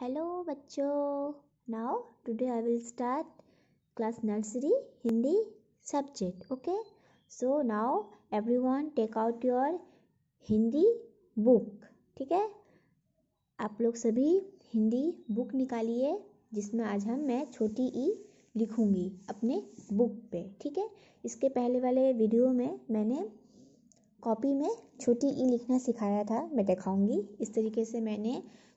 Hello बच्चों now today I will start class nursery Hindi subject okay so now everyone take out your Hindi book ठीक है आप लोग सभी हिंदी बुक निकालिए जिसमें आज हम मैं छोटी ई e लिखूंगी अपने बुक पे ठीक है इसके पहले वाले वीडियो में मैंने कॉपी में छोटी ई लिखना सिखाया था मैं दिखाऊंगी इस तरीके से मैंने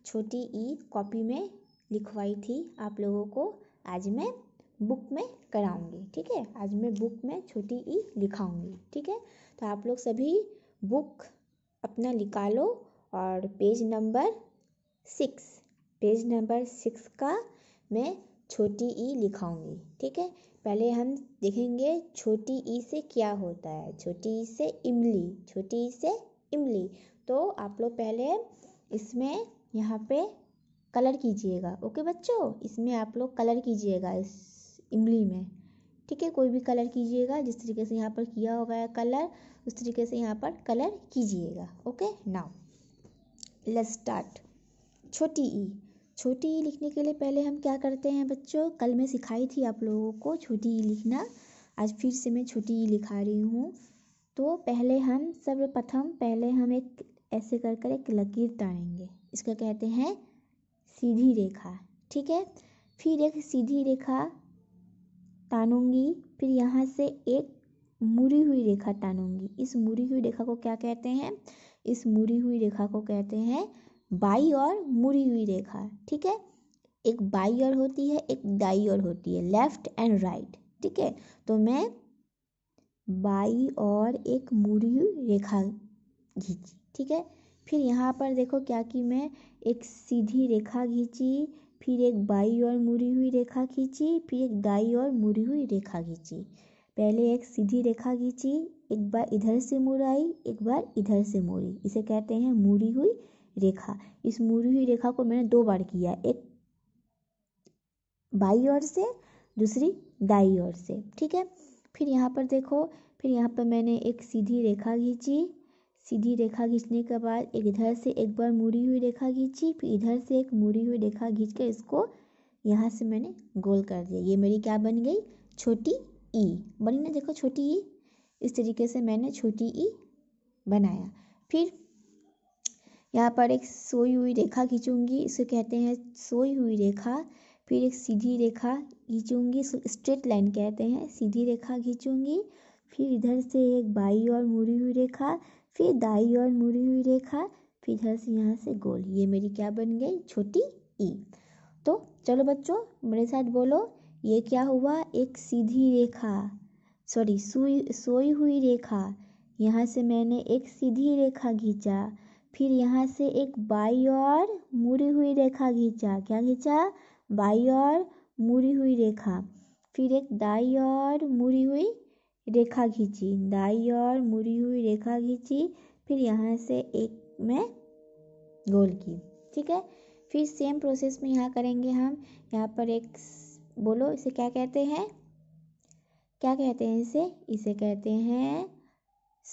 छोटी ई कॉपी में लिखवाई थी आप लोगों को आज मैं बुक में कराऊंगी ठीक है आज मैं बुक में छोटी ई लिखाऊंगी ठीक है तो आप लोग सभी बुक अपना निकालो और page number six page number six का मैं छोटी ई लिखाऊंगी ठीक है पहले हम देखेंगे छोटी ई से क्या होता है छोटी ई से इमली छोटी ई से इमली तो आप लोग पहले इसमें यहाँ पे कलर कीजिएगा ओके बच्चों इसमें आप लोग कलर कीजिएगा इस इमली में ठीक है कोई भी कलर कीजिएगा जिस तरीके से यहाँ पर किया हुआ है कलर उस तरीके से यहाँ पर कलर कीजिएगा ओके नाउ लेट्स स्टार्ट छोटी ई छोटी ई लिखने के लिए पहले हम क्या करते हैं बच्चों कल मैं सिखाई थी आप लोगों को छोटी ई लिखना आज फिर से मैं छोटी ई लिखा रही हूँ तो पहले हम सर्वप्रथम पहले हम एक ऐसे कर कर एक लकीर तारेंगे इसका कहते हैं सीधी रेखा ठीक है फिर एक सीधी रेखा तानूंगी फिर यहाँ से एक मुड़ी हुई रेखा तानूंगी इस मुड़ी हुई रेखा को क्या कहते हैं इस मुड़ी हुई रेखा को कहते हैं बाई और मुड़ी हुई रेखा ठीक है एक बाई और होती है एक दाई और होती है लेफ्ट एंड राइट ठीक है तो मैं बाई और एक मुड़ी हुई रेखा खींची ठीक है फिर यहाँ पर देखो क्या कि मैं एक सीधी रेखा खींची फिर एक बाई और मुड़ी हुई रेखा खींची फिर एक दाई और मुड़ी हुई रेखा खींची पहले एक सीधी रेखा खींची एक बार इधर से मुड़ आई एक बार इधर से मुड़ी इसे कहते हैं मुड़ी हुई रेखा इस मुड़ी हुई रेखा को मैंने दो बार किया एक बाई ओर से दूसरी दाई ओर से ठीक है फिर यहाँ पर देखो फिर यहाँ पर मैंने एक सीधी रेखा खींची सीधी रेखा खींचने के बाद एक इधर से एक बार मुड़ी हुई रेखा खींची फिर इधर से एक मुड़ी हुई रेखा खींच कर इसको यहाँ से मैंने गोल कर दिया ये मेरी क्या बन गई छोटी ई बनी ना देखो छोटी ई इस तरीके से मैंने छोटी ई बनाया फिर यहाँ पर एक सोई हुई रेखा खींचूंगी इसे कहते हैं सोई हुई रेखा फिर एक सीधी रेखा खींचूंगी इसे स्ट्रेट लाइन कहते हैं सीधी रेखा खींचूंगी फिर इधर से एक बाई और मुड़ी हुई रेखा फिर दाई और मुड़ी हुई रेखा फिर इधर से यहाँ से गोल ये मेरी क्या बन गई छोटी ई e. तो चलो बच्चों मेरे साथ बोलो ये क्या हुआ एक सीधी रेखा सॉरी सोई सोई हुई रेखा यहाँ से मैंने एक सीधी रेखा खींचा फिर यहाँ से एक बाई और मुड़ी हुई रेखा खींचा क्या खींचा बाई और मुड़ी हुई रेखा फिर एक दाई और मुड़ी हुई रेखा खींची दाई और मुड़ी हुई रेखा खींची फिर यहाँ से एक में गोल की ठीक है फिर सेम प्रोसेस में यहाँ करेंगे हम यहाँ पर एक बोलो इसे क्या कहते हैं क्या कहते हैं इसे इसे कहते हैं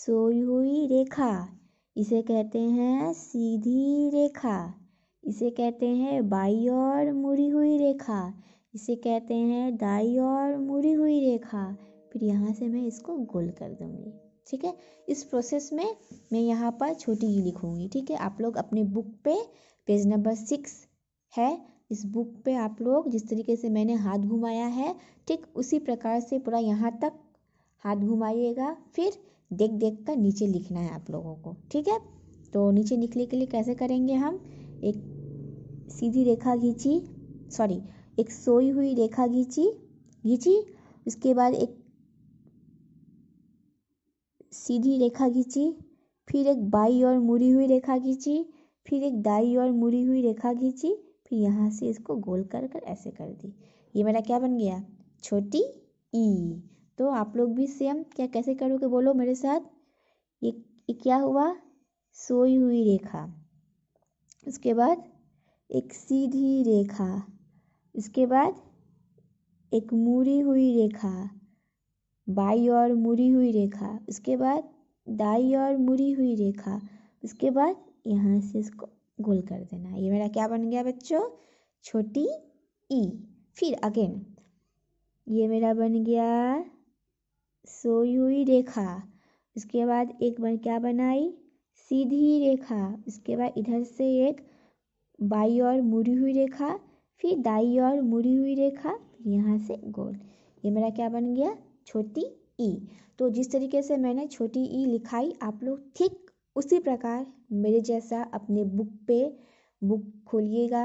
सोई हुई रेखा इसे कहते हैं सीधी रेखा इसे कहते हैं बाई और मुड़ी हुई रेखा इसे कहते हैं दाई और मुड़ी हुई रेखा फिर यहाँ से मैं इसको गोल कर दूँगी ठीक है इस प्रोसेस में मैं यहाँ पर छोटी ही e लिखूँगी ठीक है आप लोग अपने बुक पे पेज नंबर सिक्स है इस बुक पे आप लोग जिस तरीके से मैंने हाथ घुमाया है ठीक उसी प्रकार से पूरा यहाँ तक हाथ घुमाइएगा फिर देख देख कर नीचे लिखना है आप लोगों को ठीक है तो नीचे लिखने के लिए कैसे करेंगे हम एक सीधी रेखा घींची सॉरी एक सोई हुई रेखा घींची घींची उसके बाद एक सीधी रेखा घींची फिर एक बाई और मुड़ी हुई रेखा घींची फिर एक दाई और मुड़ी हुई रेखा घींची फिर यहाँ से इसको गोल कर कर ऐसे कर दी ये मेरा क्या बन गया छोटी ई तो आप लोग भी सेम क्या कैसे करोगे बोलो मेरे साथ ये, ये क्या हुआ सोई हुई रेखा उसके बाद एक सीधी रेखा उसके बाद एक मुड़ी हुई रेखा बाई और मुड़ी हुई रेखा उसके बाद दाई और मुड़ी हुई रेखा उसके बाद यहाँ से इसको गोल कर देना ये मेरा क्या बन गया बच्चों छोटी ई फिर अगेन ये मेरा बन गया सोई हुई रेखा उसके बाद एक बार क्या बनाई सीधी रेखा उसके बाद इधर से एक बाई और मुड़ी हुई रेखा फिर दाई और मुड़ी हुई रेखा यहाँ से गोल ये मेरा क्या बन गया छोटी ई तो जिस तरीके से मैंने छोटी ई लिखाई आप लोग ठीक उसी प्रकार मेरे जैसा अपने बुक पे बुक खोलिएगा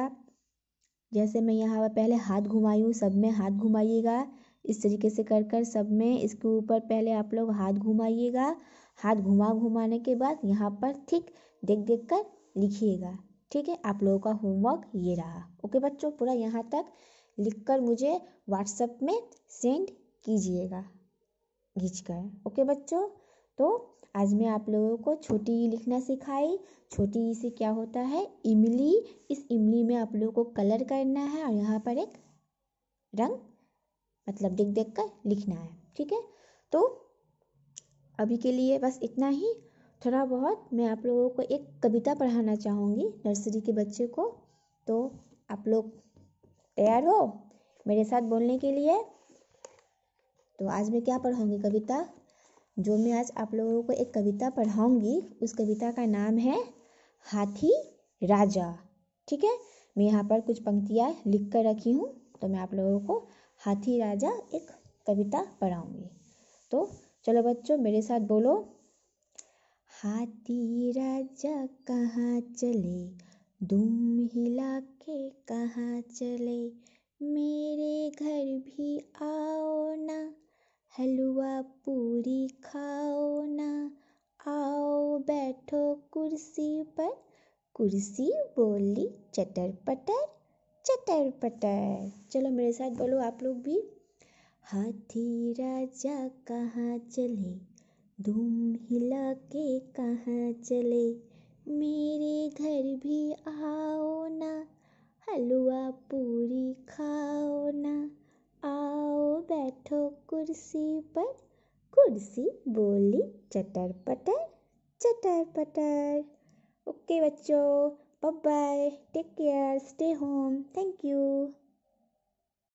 जैसे मैं यहाँ पहले हाथ घुमाई हूँ सब में हाथ घुमाइएगा इस तरीके से कर कर सब में इसके ऊपर पहले आप लोग हाथ घुमाइएगा हाथ घुमा घुमाने के बाद यहाँ पर ठीक देख देख कर लिखिएगा ठीक है आप लोगों का होमवर्क ये रहा ओके बच्चों पूरा यहाँ तक लिख कर मुझे व्हाट्सएप में सेंड कीजिएगा घिंच कर ओके बच्चों तो आज मैं आप लोगों को छोटी ई लिखना सिखाई छोटी ई से क्या होता है इमली इस इमली में आप लोगों को कलर करना है और यहाँ पर एक रंग मतलब देख देख कर लिखना है ठीक है तो अभी के लिए बस इतना ही थोड़ा बहुत मैं आप लोगों को एक कविता पढ़ाना चाहूँगी नर्सरी के बच्चे को तो आप लोग तैयार हो मेरे साथ बोलने के लिए तो आज मैं क्या पढ़ाऊँगी कविता जो मैं आज आप लोगों को एक कविता पढ़ाऊँगी उस कविता का नाम है हाथी राजा ठीक है मैं यहाँ पर कुछ पंक्तियाँ लिख कर रखी हूँ तो मैं आप लोगों को हाथी राजा एक कविता पढ़ाऊंगी तो चलो बच्चों मेरे साथ बोलो हाथी राजा कहाँ चले दुम हिला के कहाँ चले मेरे घर भी आओ ना हलवा पूरी खाओ ना आओ बैठो कुर्सी पर कुर्सी बोली चटर पटर चटर पटर चलो मेरे साथ बोलो आप लोग भी हाथी राजा कहाँ चले धूम हिला के कहाँ चले मेरे घर भी आओ ना हलवा पूरी खाओ ना आओ बैठो कुर्सी पर कुर्सी बोली चटर पटर चटर पटर ओके बच्चों Bye bye. Take care. Stay home. Thank you.